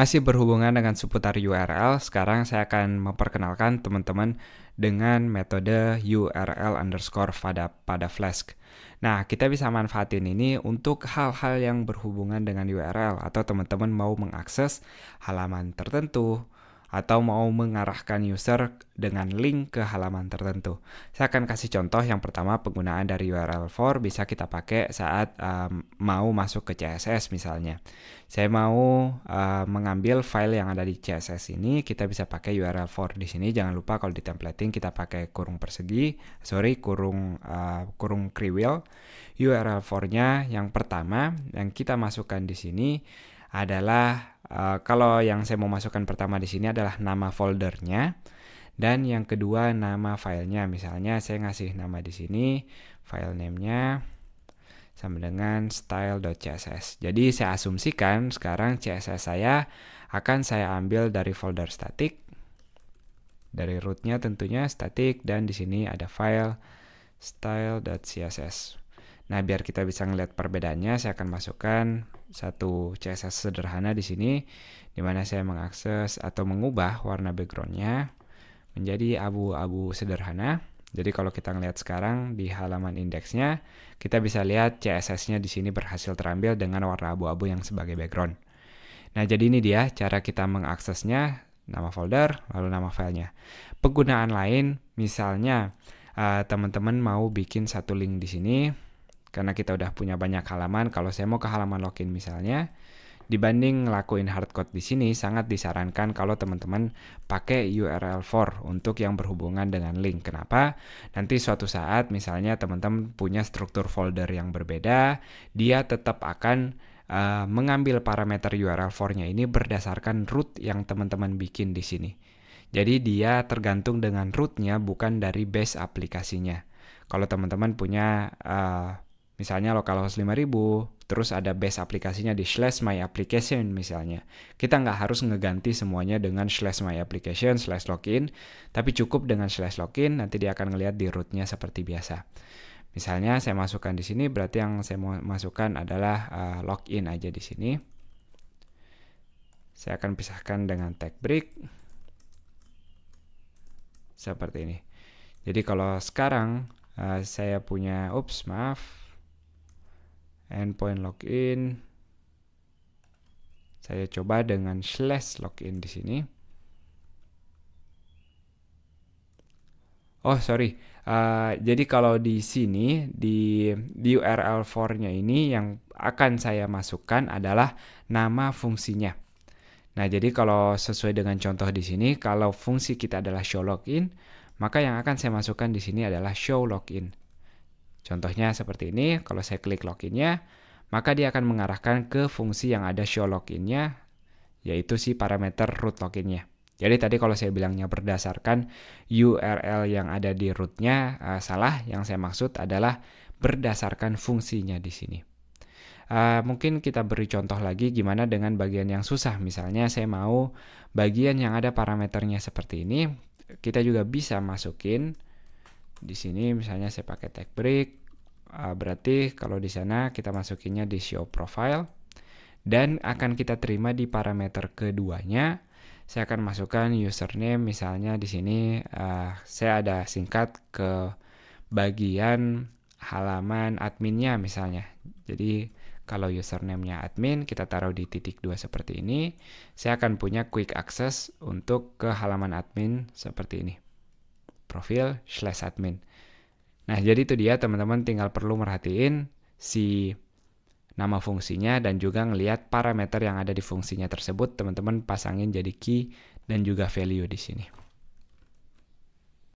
Masih berhubungan dengan seputar URL, sekarang saya akan memperkenalkan teman-teman dengan metode URL underscore pada, pada Flask. Nah, kita bisa manfaatin ini untuk hal-hal yang berhubungan dengan URL atau teman-teman mau mengakses halaman tertentu, atau mau mengarahkan user dengan link ke halaman tertentu. Saya akan kasih contoh yang pertama penggunaan dari URL for bisa kita pakai saat um, mau masuk ke CSS misalnya. Saya mau uh, mengambil file yang ada di CSS ini, kita bisa pakai URL for di sini. Jangan lupa kalau di templating kita pakai kurung persegi, sorry kurung uh, kurung kriwil. URL for-nya yang pertama yang kita masukkan di sini adalah uh, kalau yang saya mau masukkan pertama di sini adalah nama foldernya dan yang kedua nama filenya. Misalnya saya ngasih nama di sini file namenya sama dengan style.css. Jadi saya asumsikan sekarang CSS saya akan saya ambil dari folder static dari rootnya tentunya static dan di sini ada file style.css. Nah, biar kita bisa ngelihat perbedaannya, saya akan masukkan satu CSS sederhana di sini, di mana saya mengakses atau mengubah warna backgroundnya menjadi abu-abu sederhana. Jadi kalau kita ngelihat sekarang di halaman indeksnya, kita bisa lihat CSS-nya di sini berhasil terambil dengan warna abu-abu yang sebagai background. Nah, jadi ini dia cara kita mengaksesnya, nama folder, lalu nama filenya. Penggunaan lain, misalnya eh, teman-teman mau bikin satu link di sini, karena kita udah punya banyak halaman, kalau saya mau ke halaman login misalnya, dibanding ngelakuin hardcode di sini sangat disarankan kalau teman-teman pakai URL for untuk yang berhubungan dengan link. Kenapa? Nanti suatu saat misalnya teman-teman punya struktur folder yang berbeda, dia tetap akan uh, mengambil parameter URL for-nya ini berdasarkan root yang teman-teman bikin di sini. Jadi dia tergantung dengan rootnya bukan dari base aplikasinya. Kalau teman-teman punya uh, Misalnya localhost 5000, terus ada base aplikasinya di slash my application misalnya. Kita nggak harus ngeganti semuanya dengan slash my application slash login, tapi cukup dengan slash login, nanti dia akan ngelihat di rootnya seperti biasa. Misalnya saya masukkan di sini, berarti yang saya mau masukkan adalah uh, login aja di sini. Saya akan pisahkan dengan tag break. Seperti ini. Jadi kalau sekarang uh, saya punya, ups maaf, endpoint login saya coba dengan slash login di sini Oh sorry, uh, jadi kalau di sini di, di URL for-nya ini yang akan saya masukkan adalah nama fungsinya. Nah jadi kalau sesuai dengan contoh di sini, kalau fungsi kita adalah show login, maka yang akan saya masukkan di sini adalah show login. Contohnya seperti ini, kalau saya klik loginnya, maka dia akan mengarahkan ke fungsi yang ada show loginnya, yaitu si parameter root loginnya. Jadi tadi kalau saya bilangnya berdasarkan URL yang ada di rootnya uh, salah, yang saya maksud adalah berdasarkan fungsinya di sini. Uh, mungkin kita beri contoh lagi gimana dengan bagian yang susah. Misalnya saya mau bagian yang ada parameternya seperti ini, kita juga bisa masukin di sini misalnya saya pakai tag break, ah, berarti kalau di sana kita masukinnya di show profile dan akan kita terima di parameter keduanya. Saya akan masukkan username misalnya di sini ah, saya ada singkat ke bagian halaman adminnya misalnya. Jadi kalau username-nya admin, kita taruh di titik dua seperti ini. Saya akan punya quick access untuk ke halaman admin seperti ini profil slash admin. Nah, jadi itu dia teman-teman tinggal perlu merhatiin si nama fungsinya dan juga ngelihat parameter yang ada di fungsinya tersebut teman-teman pasangin jadi key dan juga value di sini.